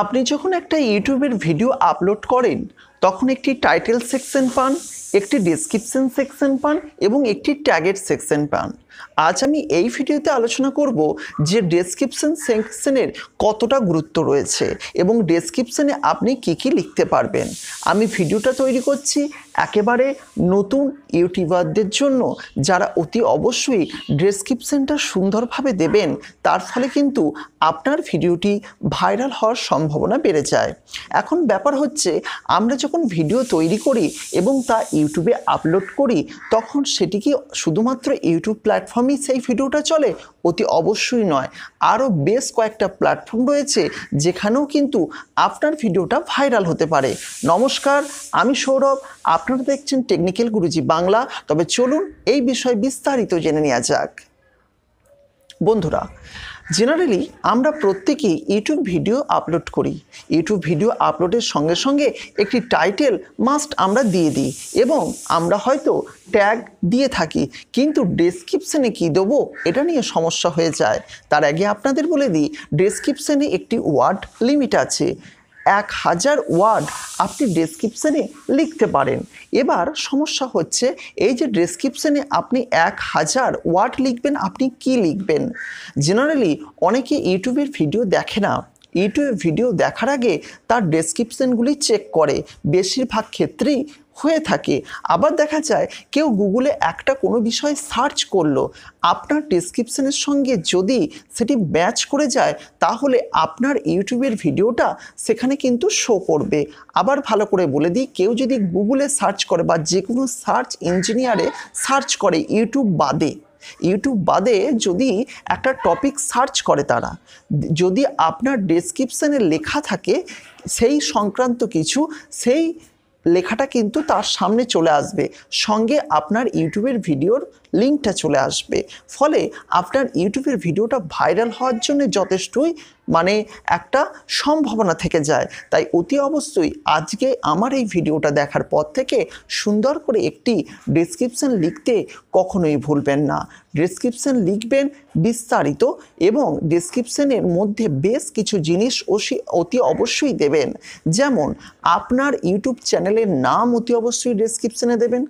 আপনি যখন একটা ইউটিউবের ভিডিও আপলোড করেন তখন একটি টাইটেল সেকশন পান একটি ডিসক্রিপশন সেকশন পান এবং একটি ট্যাগের সেকশন পান আজ আমি এই ভিডিওতে আলোচনা করব যে ডেসক্রিপশন সেকশনের কতটা গুরুত্ব রয়েছে এবং ডেসক্রিপশনে আপনি কি কি লিখতে পারবেন আমি ভিডিওটা তৈরি করছি একেবারে নতুন ইউটিউবারদের জন্য যারা অতি অবশ্যই ডেসক্রিপশনটা সুন্দরভাবে দেবেন তার ফলে কিন্তু আপনার ভিডিওটি ভাইরাল হওয়ার সম্ভাবনা বেড়ে যায় এখন ব্যাপার হচ্ছে আমরা যখন যখন ভিডিও তৈরি করি এবং তা ইউটিউবে আপলোড করি তখন সেটি কি শুধুমাত্র ইউটিউব প্ল্যাটফর্মেই সেই ভিডিওটা চলে অতি অবশ্যই নয় আরও বেশ কয়েকটা প্ল্যাটফর্ম রয়েছে যেখানেও কিন্তু আপনার ভিডিওটা ভাইরাল হতে পারে নমস্কার আমি সৌরভ আপনারা দেখছেন টেকনিক্যাল গুরুজি বাংলা তবে চলুন এই বিষয়ে বিস্তারিত জেনে নেওয়া যাক বন্ধুরা জেনারেলি আমরা প্রত্যেকেই ইউটিউব ভিডিও আপলোড করি ইউটিউব ভিডিও আপলোডের সঙ্গে সঙ্গে একটি টাইটেল মাস্ট আমরা দিয়ে দিই এবং আমরা হয়তো ট্যাগ দিয়ে থাকি কিন্তু ডেসক্রিপশানে কি দেবো এটা নিয়ে সমস্যা হয়ে যায় তার আগে আপনাদের বলে দিই ডেসক্রিপশানে একটি ওয়ার্ড লিমিট আছে এক হাজার ওয়ার্ড আপনি ডেসক্রিপশানে লিখতে পারেন এবার সমস্যা হচ্ছে এই যে ডেসক্রিপশানে আপনি এক হাজার ওয়ার্ড লিখবেন আপনি কি লিখবেন জেনারেলি অনেকে ইউটিউবের ভিডিও দেখে না ইউটিউবে ভিডিও দেখার আগে তার ডেসক্রিপশানগুলি চেক করে বেশিরভাগ ক্ষেত্রেই হয়ে থাকে আবার দেখা যায় কেউ গুগলে একটা কোনো বিষয় সার্চ করলো আপনার ডিসক্রিপশনের সঙ্গে যদি সেটি ম্যাচ করে যায় তাহলে আপনার ইউটিউবের ভিডিওটা সেখানে কিন্তু শো করবে আবার ভালো করে বলে দিই কেউ যদি গুগলে সার্চ করে বা যে কোনো সার্চ ইঞ্জিনিয়ারে সার্চ করে ইউটিউব বাদে ইউটিউব বাদে যদি একটা টপিক সার্চ করে তারা যদি আপনার ডিসক্রিপশানে লেখা থাকে সেই সংক্রান্ত কিছু সেই লেখাটা কিন্তু তার সামনে চলে আসবে সঙ্গে আপনার ইউটিউবের ভিডিওর লিঙ্কটা চলে আসবে ফলে আপনার ইউটিউবের ভিডিওটা ভাইরাল হওয়ার জন্য যথেষ্টই মানে একটা সম্ভাবনা থেকে যায় তাই অতি অবশ্যই আজকে আমার এই ভিডিওটা দেখার পর থেকে সুন্দর করে একটি ডিসক্রিপশান লিখতে কখনোই ভুলবেন না ডিসক্রিপশান লিখবেন বিস্তারিত এবং ডেসক্রিপশানের মধ্যে বেশ কিছু জিনিস অতি অবশ্যই দেবেন যেমন আপনার ইউটিউব চ্যানেলের নাম অতি অবশ্যই ডেসক্রিপশানে দেবেন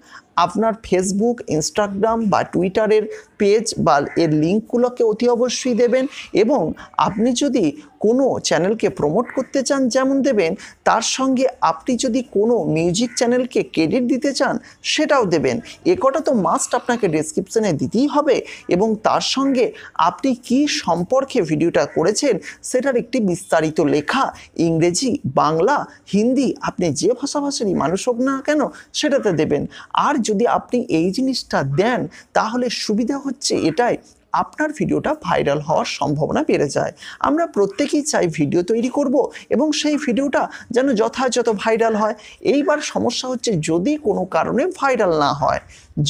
আপনার ফেসবুক ইনস্টাগ্রাম বা টুইটারের পেজ বা এর লিঙ্কগুলোকে অতি অবশ্যই দেবেন এবং আপনি যদি কোনো চ্যানেলকে প্রমোট করতে চান যেমন দেবেন তার সঙ্গে আপনি যদি কোনো মিউজিক চ্যানেলকে ক্রেডিট দিতে চান সেটাও দেবেন একটা তো মাস্ট আপনাকে ডেসক্রিপশানে দিতেই হবে এবং তার সঙ্গে আপনি কি সম্পর্কে ভিডিওটা করেছেন সেটার একটি বিস্তারিত লেখা ইংরেজি বাংলা হিন্দি আপনি যে ভাষাভাষারই মানুষ হোক না কেন সেটাতে দেবেন আর যদি আপনি এই জিনিসটা দেন তাহলে সুবিধা হচ্ছে এটাই আপনার ভিডিওটা ভাইরাল হওয়ার সম্ভাবনা বেড়ে যায় আমরা প্রত্যেকেই চাই ভিডিও তৈরি করব এবং সেই ভিডিওটা যেন যথাযথ ভাইরাল হয় এইবার সমস্যা হচ্ছে যদি কোনো কারণে ভাইরাল না হয়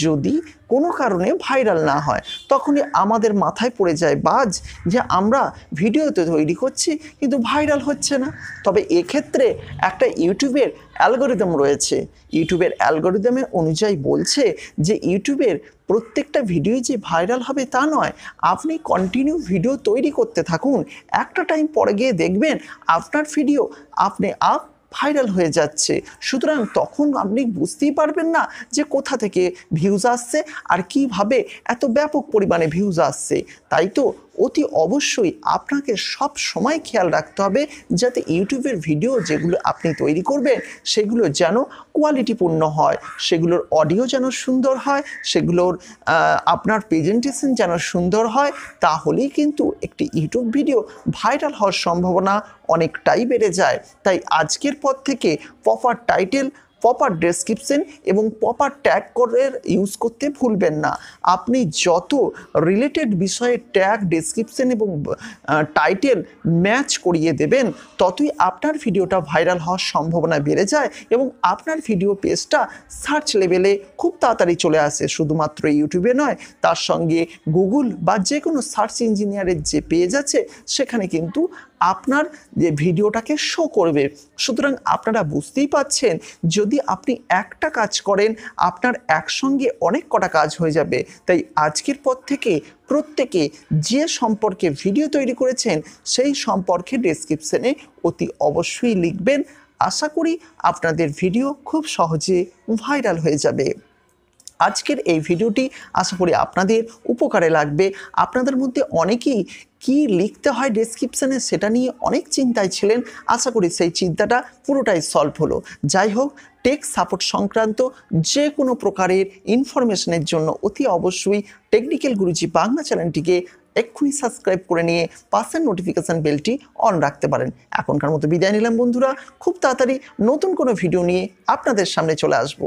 যদি কোনো কারণে ভাইরাল না হয় তখনই আমাদের মাথায় পড়ে যায় বাজ যে আমরা ভিডিওতে তৈরি করছি কিন্তু ভাইরাল হচ্ছে না তবে এক্ষেত্রে একটা ইউটিউবের অ্যালগোরিদম রয়েছে ইউটিউবের অ্যালগোরিদমের অনুযায়ী বলছে যে ইউটিউবের প্রত্যেকটা ভিডিও যে ভাইরাল হবে তা নয় আপনি কন্টিনিউ ভিডিও তৈরি করতে থাকুন একটা টাইম পরে গিয়ে দেখবেন আপনার ভিডিও আপনি আপ ভাইরাল হয়ে যাচ্ছে সুতরাং তখন আপনি বুঝতেই পারবেন না যে কোথা থেকে ভিউজ আসছে আর কিভাবে এত ব্যাপক পরিমাণে ভিউজ আসছে তাই তো অতি অবশ্যই আপনাকে সব সময় খেয়াল রাখতে হবে যাতে ইউটিউবের ভিডিও যেগুলো আপনি তৈরি করবেন সেগুলো যেন কোয়ালিটিপূর্ণ হয় সেগুলোর অডিও যেন সুন্দর হয় সেগুলোর আপনার প্রেজেন্টেশন যেন সুন্দর হয় তাহলেই কিন্তু একটি ইউটিউব ভিডিও ভাইরাল হওয়ার সম্ভাবনা অনেকটাই বেড়ে যায় তাই আজকের এরপর থেকে প্রপার টাইটেল প্রপার ডেসক্রিপশন এবং প্রপার ট্যাগ করে ইউজ করতে ভুলবেন না আপনি যত রিলেটেড বিষয়ে ট্যাগ ডেসক্রিপশন এবং টাইটেল ম্যাচ করিয়ে দেবেন ততই আপনার ভিডিওটা ভাইরাল হওয়ার সম্ভাবনা বেড়ে যায় এবং আপনার ভিডিও পেজটা সার্চ লেভেলে খুব তাড়াতাড়ি চলে আসে শুধুমাত্র ইউটিউবে নয় তার সঙ্গে গুগল বা যে কোনো সার্চ ইঞ্জিনিয়ারের যে পেজ আছে সেখানে কিন্তু আপনার যে ভিডিওটাকে শো করবে সুতরাং আপনারা বুঝতেই পাচ্ছেন যদি আপনি একটা কাজ করেন আপনার একসঙ্গে অনেক কটা কাজ হয়ে যাবে তাই আজকের পর থেকে প্রত্যেকে যে সম্পর্কে ভিডিও তৈরি করেছেন সেই সম্পর্কে ডিসক্রিপশানে অতি অবশ্যই লিখবেন আশা করি আপনাদের ভিডিও খুব সহজে ভাইরাল হয়ে যাবে আজকের এই ভিডিওটি আশা করি আপনাদের উপকারে লাগবে আপনাদের মধ্যে অনেকেই কি লিখতে হয় ডেসক্রিপশানে সেটা নিয়ে অনেক চিন্তায় ছিলেন আশা করি সেই চিন্তাটা পুরোটাই সলভ হলো যাই হোক টেক সাপোর্ট সংক্রান্ত যে কোনো প্রকারের ইনফরমেশনের জন্য অতি অবশ্যই টেকনিক্যাল গুরুজি বাংলা চ্যানেলটিকে এক্ষুনি সাবস্ক্রাইব করে নিয়ে পাশের নোটিফিকেশান বেলটি অন রাখতে পারেন এখনকার মতো বিদায় নিলাম বন্ধুরা খুব তাড়াতাড়ি নতুন কোনো ভিডিও নিয়ে আপনাদের সামনে চলে আসবো